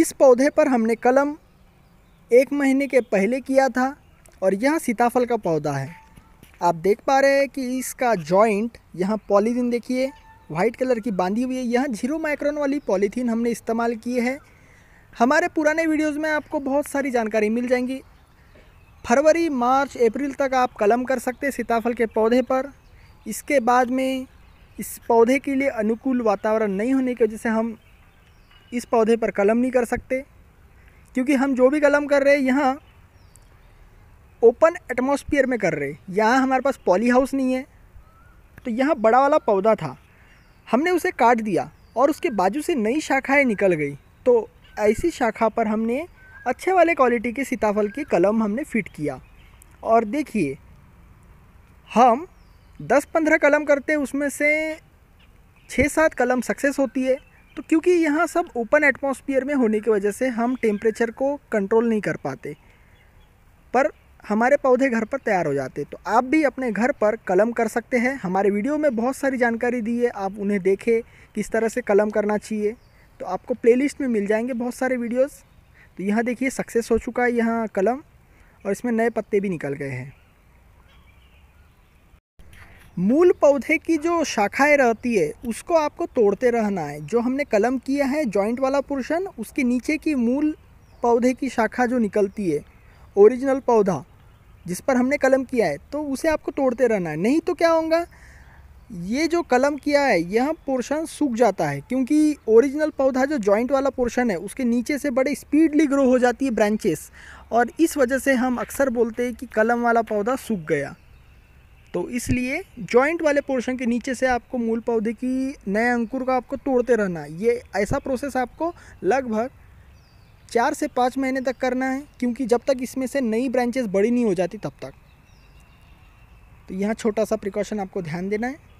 इस पौधे पर हमने कलम एक महीने के पहले किया था और यह सीताफल का पौधा है आप देख पा रहे हैं कि इसका जॉइंट यहाँ पॉलीथीन देखिए वाइट कलर की बांधी हुई है यह जीरो माइक्रोन वाली पॉलीथीन हमने इस्तेमाल की है हमारे पुराने वीडियोस में आपको बहुत सारी जानकारी मिल जाएंगी फरवरी मार्च अप्रैल तक आप कलम कर सकते हैं सीताफल के पौधे पर इसके बाद में इस पौधे के लिए अनुकूल वातावरण नहीं होने की वजह से हम इस पौधे पर कलम नहीं कर सकते क्योंकि हम जो भी कलम कर रहे हैं यहाँ ओपन एटमॉस्फेयर में कर रहे यहाँ हमारे पास पॉली हाउस नहीं है तो यहाँ बड़ा वाला पौधा था हमने उसे काट दिया और उसके बाजू से नई शाखाएँ निकल गई तो ऐसी शाखा पर हमने अच्छे वाले क्वालिटी के सीताफल के कलम हमने फिट किया और देखिए हम 10-15 कलम करते उसमें से छः सात कलम सक्सेस होती है तो क्योंकि यहाँ सब ओपन एटमॉस्फेयर में होने की वजह से हम टेम्परेचर को कंट्रोल नहीं कर पाते पर हमारे पौधे घर पर तैयार हो जाते तो आप भी अपने घर पर कलम कर सकते हैं हमारे वीडियो में बहुत सारी जानकारी दी है आप उन्हें देखें किस तरह से कलम करना चाहिए तो आपको प्लेलिस्ट में मिल जाएंगे बहुत सारे वीडियोस तो यहाँ देखिए सक्सेस हो चुका है यहाँ कलम और इसमें नए पत्ते भी निकल गए हैं मूल पौधे की जो शाखाएं रहती है उसको आपको तोड़ते रहना है जो हमने कलम किया है जॉइंट वाला पोर्शन उसके नीचे की मूल पौधे की शाखा जो निकलती है ओरिजिनल पौधा जिस पर हमने कलम किया है तो उसे आपको तोड़ते रहना है नहीं तो क्या होगा ये जो कलम किया है यह पोर्शन सूख जाता है क्योंकि ओरिजिनल पौधा जो जॉइंट वाला पोर्शन है उसके नीचे से बड़े स्पीडली ग्रो हो जाती है ब्रांचेस और इस वजह से हम अक्सर बोलते हैं कि कलम वाला पौधा सूख गया तो इसलिए जॉइंट वाले पोर्शन के नीचे से आपको मूल पौधे की नए अंकुर का आपको तोड़ते रहना ये ऐसा प्रोसेस आपको लगभग चार से पाँच महीने तक करना है क्योंकि जब तक इसमें से नई ब्रांचेस बड़ी नहीं हो जाती तब तक तो यहाँ छोटा सा प्रिकॉशन आपको ध्यान देना है